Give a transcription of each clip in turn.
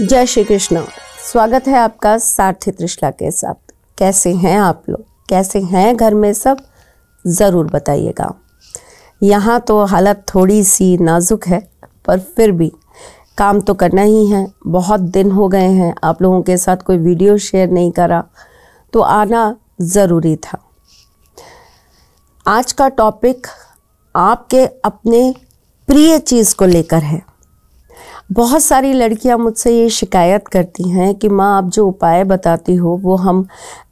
जय श्री कृष्ण स्वागत है आपका सारथी त्रिशला के साथ कैसे हैं आप लोग कैसे हैं घर में सब ज़रूर बताइएगा यहाँ तो हालत थोड़ी सी नाजुक है पर फिर भी काम तो करना ही है बहुत दिन हो गए हैं आप लोगों के साथ कोई वीडियो शेयर नहीं करा तो आना ज़रूरी था आज का टॉपिक आपके अपने प्रिय चीज़ को लेकर है बहुत सारी लड़कियां मुझसे ये शिकायत करती हैं कि माँ आप जो उपाय बताती हो वो हम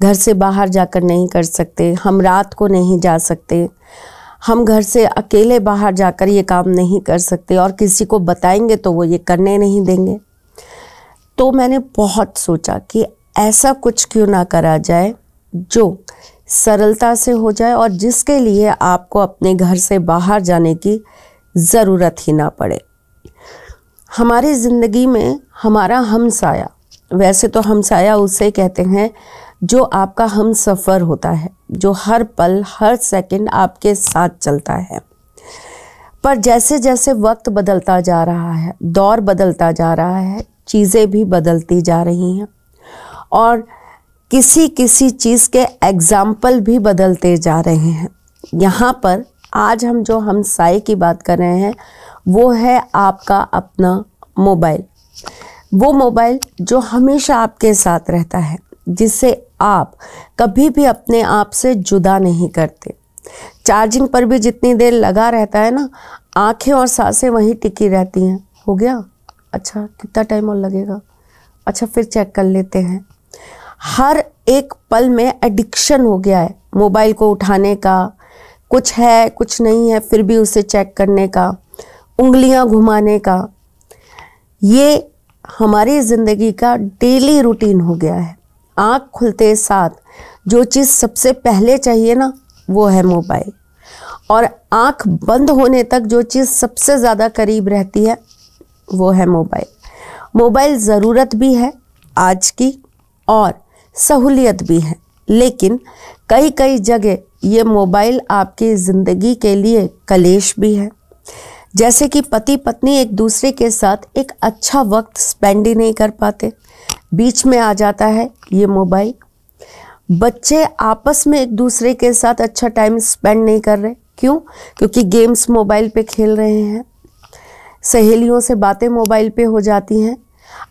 घर से बाहर जाकर नहीं कर सकते हम रात को नहीं जा सकते हम घर से अकेले बाहर जाकर ये काम नहीं कर सकते और किसी को बताएंगे तो वो ये करने नहीं देंगे तो मैंने बहुत सोचा कि ऐसा कुछ क्यों ना करा जाए जो सरलता से हो जाए और जिसके लिए आपको अपने घर से बाहर जाने की ज़रूरत ही ना पड़े हमारी ज़िंदगी में हमारा हमसाया वैसे तो हमसाया उसे कहते हैं जो आपका हम सफ़र होता है जो हर पल हर सेकंड आपके साथ चलता है पर जैसे जैसे वक्त बदलता जा रहा है दौर बदलता जा रहा है चीज़ें भी बदलती जा रही हैं और किसी किसी चीज़ के एग्ज़ाम्पल भी बदलते जा रहे हैं यहाँ पर आज हम जो हम साय की बात कर रहे हैं वो है आपका अपना मोबाइल वो मोबाइल जो हमेशा आपके साथ रहता है जिससे आप कभी भी अपने आप से जुदा नहीं करते चार्जिंग पर भी जितनी देर लगा रहता है ना आंखें और सांसें वहीं टिकी रहती हैं हो गया अच्छा कितना टाइम और लगेगा अच्छा फिर चेक कर लेते हैं हर एक पल में एडिक्शन हो गया है मोबाइल को उठाने का कुछ है कुछ नहीं है फिर भी उसे चेक करने का उंगलियां घुमाने का ये हमारी ज़िंदगी का डेली रूटीन हो गया है आँख खुलते साथ जो चीज़ सबसे पहले चाहिए ना वो है मोबाइल और आँख बंद होने तक जो चीज़ सबसे ज़्यादा करीब रहती है वो है मोबाइल मोबाइल ज़रूरत भी है आज की और सहूलियत भी है लेकिन कई कई जगह ये मोबाइल आपकी ज़िंदगी के लिए कलेश भी है जैसे कि पति पत्नी एक दूसरे के साथ एक अच्छा वक्त स्पेंड ही नहीं कर पाते बीच में आ जाता है ये मोबाइल बच्चे आपस में एक दूसरे के साथ अच्छा टाइम स्पेंड नहीं कर रहे क्यों क्योंकि गेम्स मोबाइल पे खेल रहे हैं सहेलियों से बातें मोबाइल पे हो जाती हैं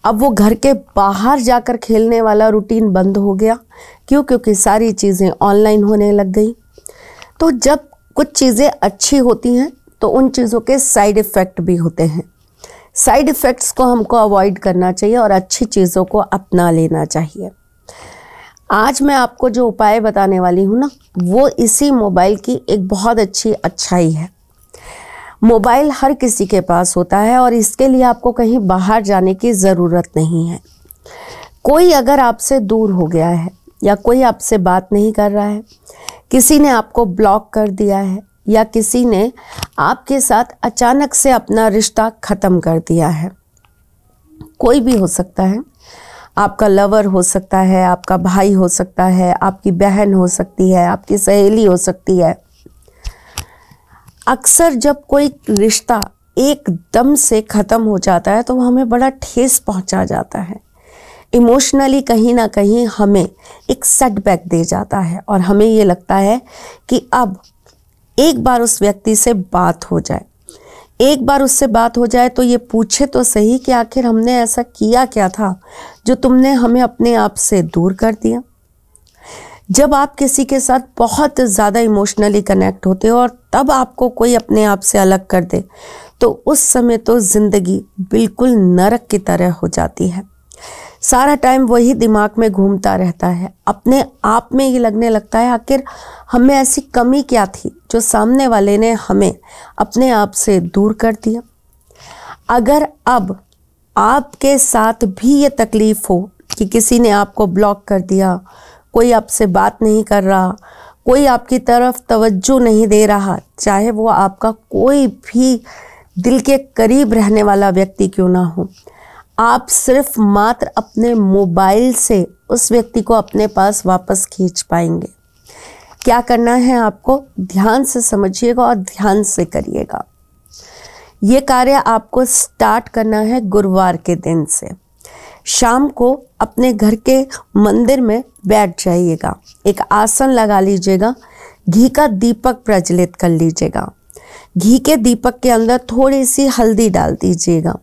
अब वो घर के बाहर जाकर खेलने वाला रूटीन बंद हो गया क्यों क्योंकि सारी चीज़ें ऑनलाइन होने लग गई तो जब कुछ चीज़ें अच्छी होती हैं तो उन चीज़ों के साइड इफ़ेक्ट भी होते हैं साइड इफ़ेक्ट्स को हमको अवॉइड करना चाहिए और अच्छी चीज़ों को अपना लेना चाहिए आज मैं आपको जो उपाय बताने वाली हूँ ना वो इसी मोबाइल की एक बहुत अच्छी अच्छाई है मोबाइल हर किसी के पास होता है और इसके लिए आपको कहीं बाहर जाने की ज़रूरत नहीं है कोई अगर आपसे दूर हो गया है या कोई आपसे बात नहीं कर रहा है किसी ने आपको ब्लॉक कर दिया है या किसी ने आपके साथ अचानक से अपना रिश्ता ख़त्म कर दिया है कोई भी हो सकता है आपका लवर हो सकता है आपका भाई हो सकता है आपकी बहन हो सकती है आपकी सहेली हो सकती है अक्सर जब कोई रिश्ता एकदम से ख़त्म हो जाता है तो वह हमें बड़ा ठेस पहुंचा जाता है इमोशनली कहीं ना कहीं हमें एक सेटबैक दे जाता है और हमें ये लगता है कि अब एक बार उस व्यक्ति से बात हो जाए एक बार उससे बात हो जाए तो ये पूछे तो सही कि आखिर हमने ऐसा किया क्या था जो तुमने हमें अपने आप से दूर कर दिया जब आप किसी के साथ बहुत ज़्यादा इमोशनली कनेक्ट होते हो और तब आपको कोई अपने आप से अलग कर दे तो उस समय तो ज़िंदगी बिल्कुल नरक की तरह हो जाती है सारा टाइम वही दिमाग में घूमता रहता है अपने आप में ये लगने लगता है आखिर हमें ऐसी कमी क्या थी जो सामने वाले ने हमें अपने आप से दूर कर दिया अगर अब आपके साथ भी ये तकलीफ़ हो कि किसी ने आपको ब्लॉक कर दिया कोई आपसे बात नहीं कर रहा कोई आपकी तरफ तवज्जो नहीं दे रहा चाहे वो आपका कोई भी दिल के करीब रहने वाला व्यक्ति क्यों ना हो आप सिर्फ मात्र अपने मोबाइल से उस व्यक्ति को अपने पास वापस खींच पाएंगे क्या करना है आपको ध्यान से समझिएगा और ध्यान से करिएगा ये कार्य आपको स्टार्ट करना है गुरुवार के दिन से शाम को अपने घर के मंदिर में बैठ जाइएगा एक आसन लगा लीजिएगा घी का दीपक प्रज्वलित कर लीजिएगा घी के दीपक के अंदर थोड़ी सी हल्दी डाल दीजिएगा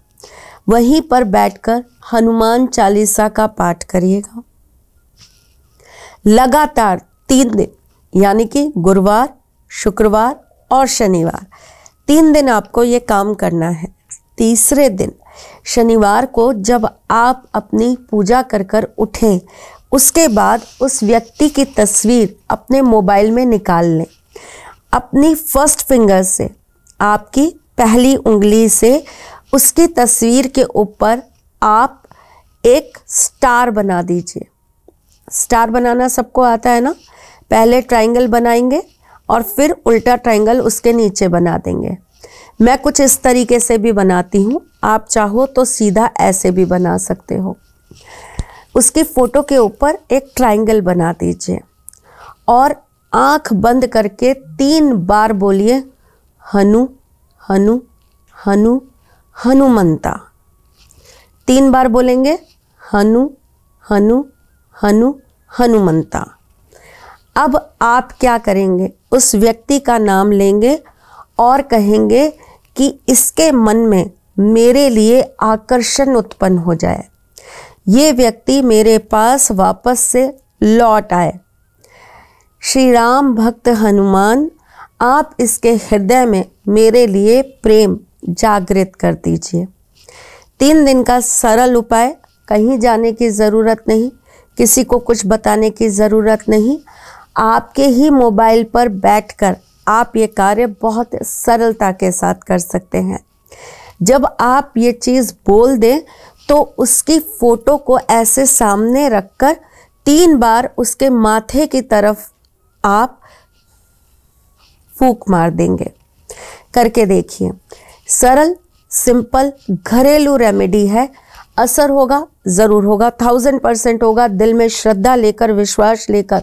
वहीं पर बैठकर हनुमान चालीसा का पाठ करिएगा लगातार तीन दिन यानी कि गुरुवार शुक्रवार और शनिवार तीन दिन आपको ये काम करना है तीसरे दिन शनिवार को जब आप अपनी पूजा कर कर उठें उसके बाद उस व्यक्ति की तस्वीर अपने मोबाइल में निकाल लें अपनी फर्स्ट फिंगर से आपकी पहली उंगली से उसकी तस्वीर के ऊपर आप एक स्टार बना दीजिए स्टार बनाना सबको आता है ना पहले ट्रायंगल बनाएंगे और फिर उल्टा ट्रायंगल उसके नीचे बना देंगे मैं कुछ इस तरीके से भी बनाती हूँ आप चाहो तो सीधा ऐसे भी बना सकते हो उसकी फ़ोटो के ऊपर एक ट्रायंगल बना दीजिए और आंख बंद करके तीन बार बोलिए हनु हनु हनु हनुमंता तीन बार बोलेंगे हनु हनु हनु हनुमंता अब आप क्या करेंगे उस व्यक्ति का नाम लेंगे और कहेंगे कि इसके मन में मेरे लिए आकर्षण उत्पन्न हो जाए ये व्यक्ति मेरे पास वापस से लौट आए श्री राम भक्त हनुमान आप इसके हृदय में मेरे लिए प्रेम जागृत कर दीजिए तीन दिन का सरल उपाय कहीं जाने की ज़रूरत नहीं किसी को कुछ बताने की ज़रूरत नहीं आपके ही मोबाइल पर बैठकर आप ये कार्य बहुत सरलता के साथ कर सकते हैं जब आप ये चीज़ बोल दें तो उसकी फ़ोटो को ऐसे सामने रखकर तीन बार उसके माथे की तरफ आप फूक मार देंगे करके देखिए सरल सिंपल घरेलू रेमेडी है असर होगा ज़रूर होगा थाउजेंड परसेंट होगा दिल में श्रद्धा लेकर विश्वास लेकर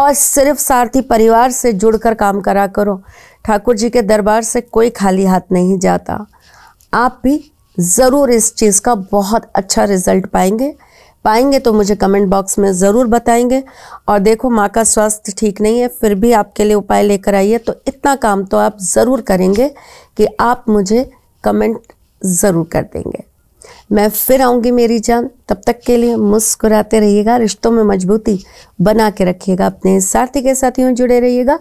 और सिर्फ सारथी परिवार से जुड़कर काम करा करो ठाकुर जी के दरबार से कोई खाली हाथ नहीं जाता आप भी ज़रूर इस चीज़ का बहुत अच्छा रिजल्ट पाएंगे पाएंगे तो मुझे कमेंट बॉक्स में ज़रूर बताएंगे और देखो माँ का स्वास्थ्य ठीक नहीं है फिर भी आपके लिए उपाय लेकर आइए तो इतना काम तो आप ज़रूर करेंगे कि आप मुझे कमेंट ज़रूर कर देंगे मैं फिर आऊँगी मेरी जान तब तक के लिए मुस्कुराते रहिएगा रिश्तों में मजबूती बना के रखिएगा अपने साथी के साथियों जुड़े रहिएगा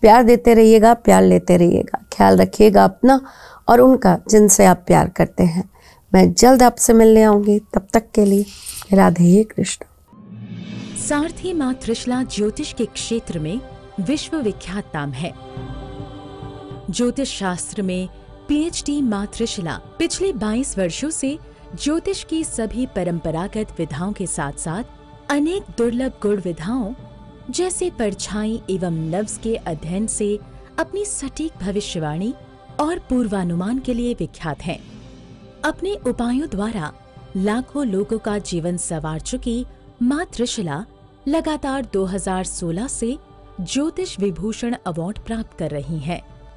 प्यार देते रहिएगा प्यार लेते रहिएगा ख्याल रखिएगा अपना और उनका जिनसे आप प्यार करते हैं मैं जल्द आपसे मिलने आऊंगी तब तक के लिए राधे कृष्ण सारथी माँ त्रिशला ज्योतिष के क्षेत्र में विश्व विख्यात नाम है ज्योतिष शास्त्र में पीएचडी मातृशिला पिछले 22 वर्षों से ज्योतिष की सभी परंपरागत विधाओं के साथ साथ अनेक दुर्लभ गुण विधाओं जैसे परछाई एवं लव्स के अध्ययन से अपनी सटीक भविष्यवाणी और पूर्वानुमान के लिए विख्यात हैं। अपने उपायों द्वारा लाखों लोगों का जीवन संवार चुकी मातृशिला लगातार 2016 से ज्योतिष विभूषण अवार्ड प्राप्त कर रही हैं।